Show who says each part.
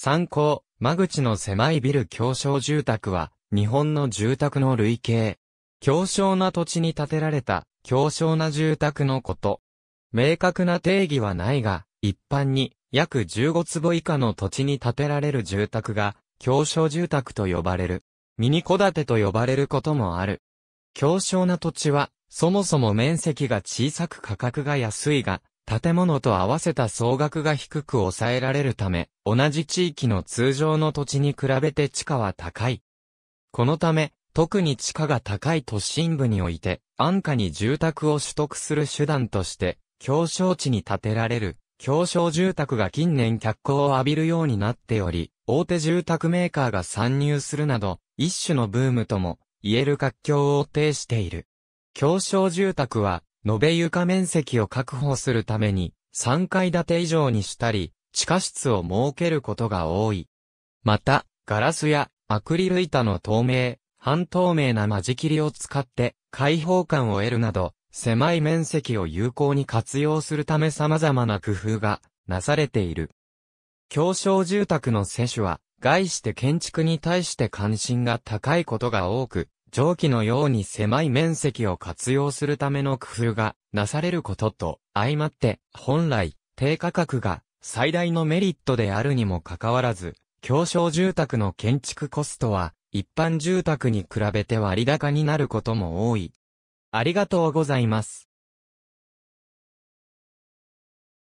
Speaker 1: 参考、間口の狭いビル狭商住宅は、日本の住宅の類型。狭商な土地に建てられた、狭商な住宅のこと。明確な定義はないが、一般に、約15坪以下の土地に建てられる住宅が、狭商住宅と呼ばれる。ミニ戸建てと呼ばれることもある。狭商な土地は、そもそも面積が小さく価格が安いが、建物と合わせた総額が低く抑えられるため、同じ地域の通常の土地に比べて地価は高い。このため、特に地価が高い都心部において、安価に住宅を取得する手段として、競争地に建てられる、競争住宅が近年脚光を浴びるようになっており、大手住宅メーカーが参入するなど、一種のブームとも、言える活況を呈している。競争住宅は、延べ床面積を確保するために、3階建て以上にしたり、地下室を設けることが多い。また、ガラスやアクリル板の透明、半透明な間仕切りを使って開放感を得るなど、狭い面積を有効に活用するため様々な工夫がなされている。狭小住宅の接種は、概して建築に対して関心が高いことが多く、蒸気のように狭い面積を活用するための工夫がなされることと相まって本来低価格が最大のメリットであるにもかかわらず、狭小住宅の建築コストは一般住宅に比べて割高になることも多い。ありがとうございます。